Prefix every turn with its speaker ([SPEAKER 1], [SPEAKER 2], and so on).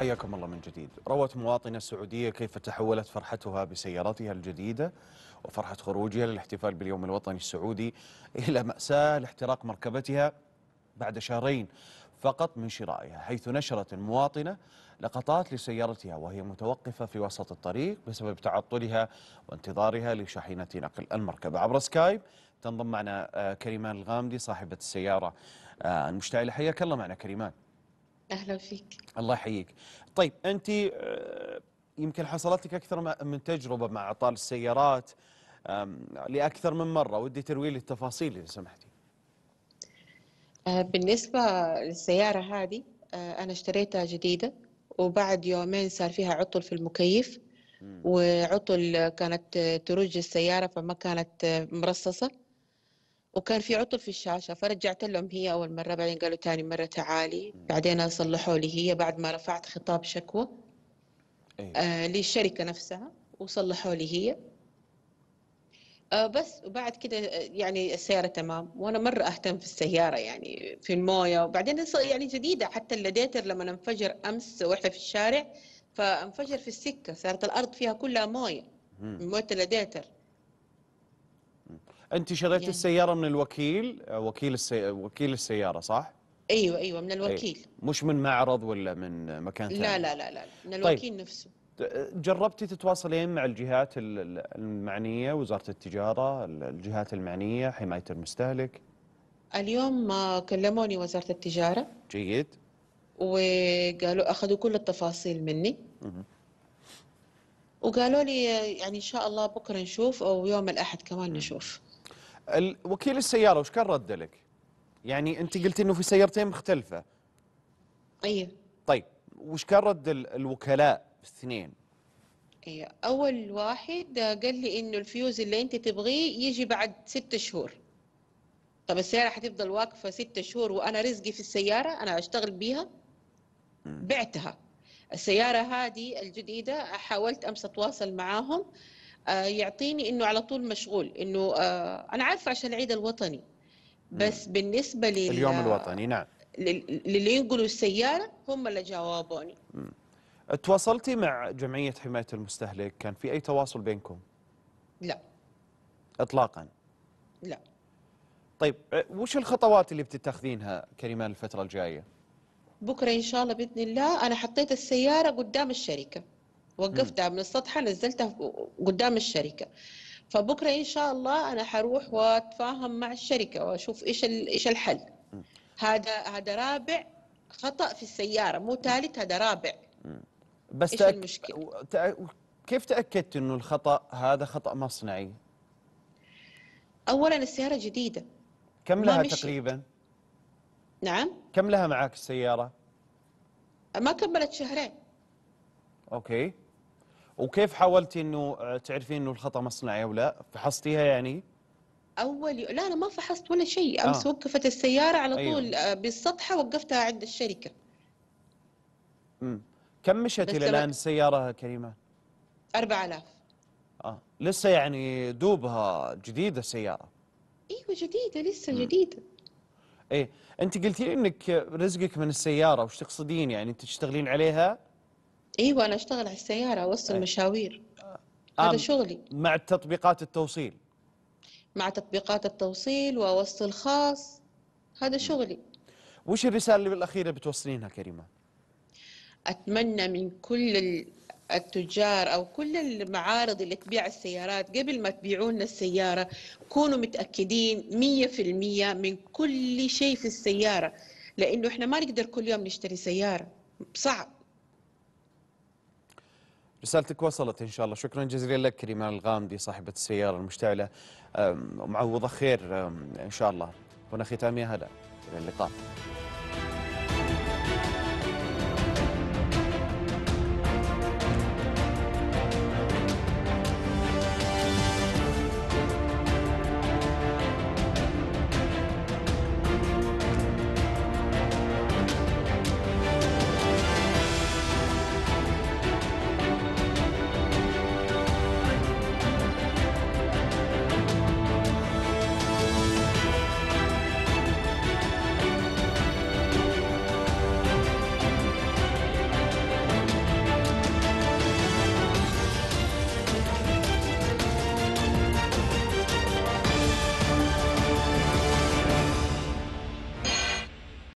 [SPEAKER 1] حياكم الله من جديد روت مواطنة سعودية كيف تحولت فرحتها بسيارتها الجديدة وفرحة خروجها للاحتفال باليوم الوطني السعودي إلى مأساة لاحتراق مركبتها بعد شهرين فقط من شرائها حيث نشرت المواطنة لقطات لسيارتها وهي متوقفة في وسط الطريق بسبب تعطلها وانتظارها لشاحنة نقل المركبة عبر سكايب تنضم معنا آه، كريمان الغامدي صاحبة السيارة آه، المشتعلة حياك الله معنا كريمان اهلا فيك الله يحييك طيب انت آه، يمكن حصلت لك اكثر من تجربه مع اعطال السيارات لاكثر من مره ودي تروي لي التفاصيل اذا سمحتي
[SPEAKER 2] آه، بالنسبه للسياره هذه آه، انا اشتريتها جديده وبعد يومين صار فيها عطل في المكيف وعطل كانت ترج السياره فما كانت مرصصه وكان في عطل في الشاشة فرجعت لهم هي أول مرة بعدين قالوا تاني مرة تعالي بعدين صلحوا لي هي بعد ما رفعت خطاب شكوى إيه. آه للشركة نفسها وصلحوا لي هي آه بس وبعد كده آه، يعني السيارة تمام وأنا مرة أهتم في السيارة يعني في الموية وبعدين يعني جديدة حتى اللاديتر لما انفجر أمس وإحنا في الشارع فانفجر في السكة صارت الأرض فيها كلها موية موية اللاديتر
[SPEAKER 1] انت شريتي يعني... السياره من الوكيل آه، وكيل السي... وكيل السياره صح
[SPEAKER 2] ايوه ايوه من الوكيل أيوة.
[SPEAKER 1] مش من معرض ولا من مكان ثاني لا لا
[SPEAKER 2] لا لا من طيب. الوكيل طيب. نفسه
[SPEAKER 1] جربتي تتواصلين مع الجهات المعنيه وزاره التجاره الجهات المعنيه حمايه المستهلك
[SPEAKER 2] اليوم كلموني وزاره التجاره
[SPEAKER 1] جيد وقالوا
[SPEAKER 2] اخذوا كل التفاصيل مني وقالوا لي يعني ان شاء الله بكره نشوف او يوم الاحد كمان نشوف
[SPEAKER 1] وكيل السياره وش كان رد لك؟ يعني انت قلتي انه في سيارتين مختلفه. ايوه. طيب وش كان رد الوكلاء الاثنين؟
[SPEAKER 2] ايوه اول واحد قال لي انه الفيوز اللي انت تبغيه يجي بعد ست شهور. طب السياره حتفضل واقفه ست شهور وانا رزقي في السياره انا اشتغل بيها؟ بعتها. السيارة هذه الجديدة حاولت أمس أتواصل معاهم آه، يعطيني انه على طول مشغول انه آه، انا عارفه عشان العيد الوطني بس م. بالنسبه لي اليوم الوطني نعم آه، للي ينقلوا السياره هم اللي جاوبوني
[SPEAKER 1] تواصلتي مع جمعيه حمايه المستهلك كان في اي تواصل بينكم لا اطلاقا لا طيب وش الخطوات اللي بتتخذينها كريمان الفتره الجايه
[SPEAKER 2] بكره ان شاء الله باذن الله انا حطيت السياره قدام الشركه وقفتها من السطح نزلتها قدام الشركه فبكره ان شاء الله انا حروح واتفاهم مع الشركه واشوف ايش ايش الحل هذا هذا رابع خطا في السياره مو ثالث هذا رابع
[SPEAKER 1] بس إيش تأك... المشكلة؟ كيف تاكدت انه الخطا هذا خطا مصنعي
[SPEAKER 2] اولا السياره جديده
[SPEAKER 1] كم لها مش... تقريبا نعم كم لها معك السياره
[SPEAKER 2] ما كملت شهرين
[SPEAKER 1] اوكي وكيف حاولتي انه آه، تعرفين انه الخطا مصنعي او لا فحصتيها يعني
[SPEAKER 2] اول لا انا ما فحصت ولا شيء امس آه. وقفت السياره على أيوه. طول أيوه. بالسطحه وقفتها عند الشركه
[SPEAKER 1] امم كم مشت الى الان السياره كريمه 4000 اه لسه يعني دوبها جديده السياره
[SPEAKER 2] ايوه جديده لسه مم.
[SPEAKER 1] جديده ايه انت قلتي لي انك رزقك من السياره وش تقصدين يعني انت تشتغلين عليها
[SPEAKER 2] ايوه انا اشتغل على السياره اوصل أيوة. مشاوير
[SPEAKER 1] هذا شغلي مع تطبيقات التوصيل
[SPEAKER 2] مع تطبيقات التوصيل واوصل
[SPEAKER 1] خاص هذا شغلي وش الرساله اللي بالاخيره بتوصلينها كريمه
[SPEAKER 2] اتمنى من كل التجار او كل المعارض اللي تبيع السيارات قبل ما تبيعوا لنا السياره كونوا متاكدين 100% من كل شيء في السياره لانه احنا ما نقدر كل يوم نشتري سياره صعب
[SPEAKER 1] رسالتك وصلت إن شاء الله شكرا جزيلا لك ريمان الغامدي صاحبة السيارة المشتعلة معوضة خير إن شاء الله هنا ختامي هذا إلى اللقاء